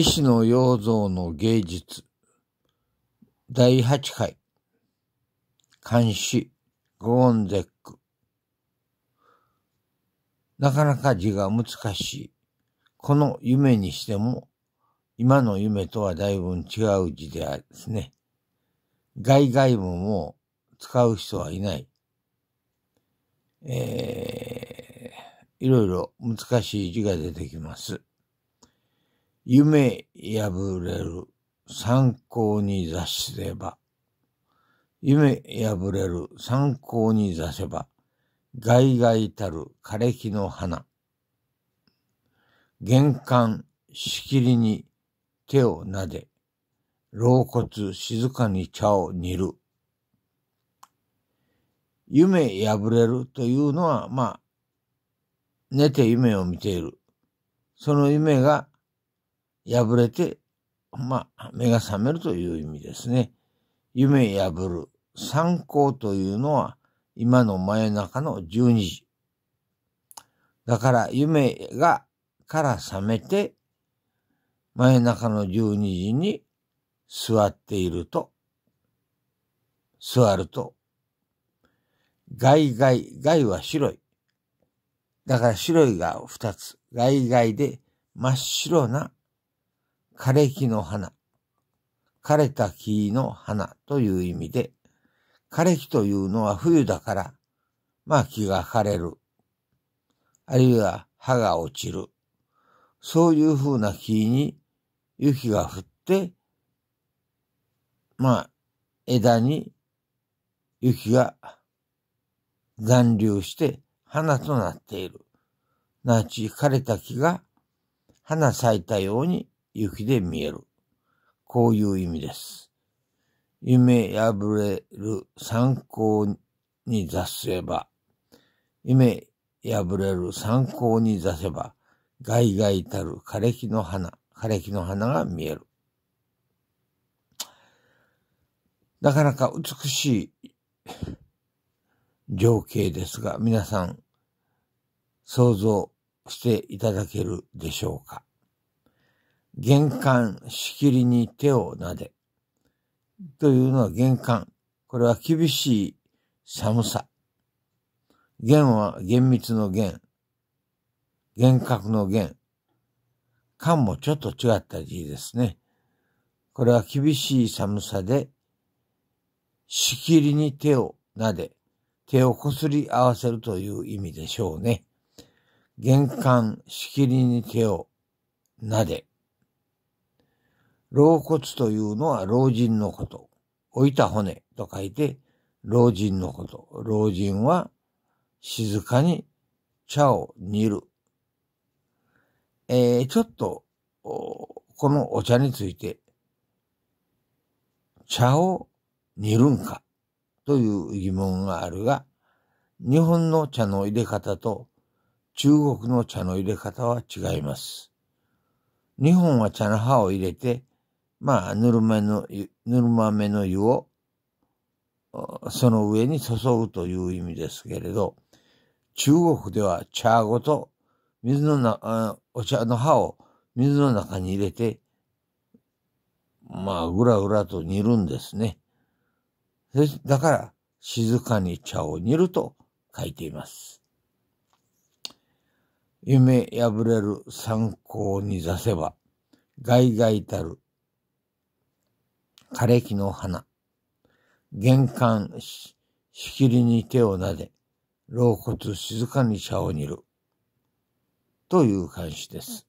医師の養造の芸術第8回監視ゴーンゼックなかなか字が難しい。この夢にしても、今の夢とはだいぶ違う字であるですね。外外文を使う人はいない。えー、いろいろ難しい字が出てきます。夢破れる参考に座せば、夢破れる参考に座せば、外外たる枯れ木の花。玄関しきりに手を撫で、老骨静かに茶を煮る。夢破れるというのは、まあ、寝て夢を見ている。その夢が破れて、まあ、目が覚めるという意味ですね。夢破る。参考というのは、今の真夜中の12時。だから、夢が、から覚めて、真夜中の12時に座っていると、座ると、外外、外は白い。だから白いが2つ、外外で真っ白な枯れ木の花、枯れた木の花という意味で、枯れ木というのは冬だから、まあ木が枯れる、あるいは葉が落ちる、そういう風な木に雪が降って、まあ枝に雪が残留して花となっている。なち枯れた木が花咲いたように雪で見える。こういう意味です。夢破れる参考に出せば、夢破れる参考に出せば、外イたる枯れ木の花、枯れ木の花が見える。なかなか美しい情景ですが、皆さん、想像していただけるでしょうか玄関しきりに手を撫で。というのは玄関。これは厳しい寒さ。玄は厳密の玄。厳格の玄。感もちょっと違った字ですね。これは厳しい寒さで、しきりに手を撫で、手をこすり合わせるという意味でしょうね。玄関しきりに手を撫で。老骨というのは老人のこと。置いた骨と書いて、老人のこと。老人は静かに茶を煮る。えー、ちょっと、このお茶について、茶を煮るんかという疑問があるが、日本の茶の入れ方と中国の茶の入れ方は違います。日本は茶の葉を入れてまあ、ぬるめの、ぬるまめの湯を、その上に注ぐという意味ですけれど、中国では茶ごと水のな、お茶の葉を水の中に入れて、まあ、ぐらぐらと煮るんですね。だから、静かに茶を煮ると書いています。夢破れる参考に出せば、外外たる枯れ木の花。玄関し、しきりに手を撫で、老骨静かに茶を煮る。という感じです。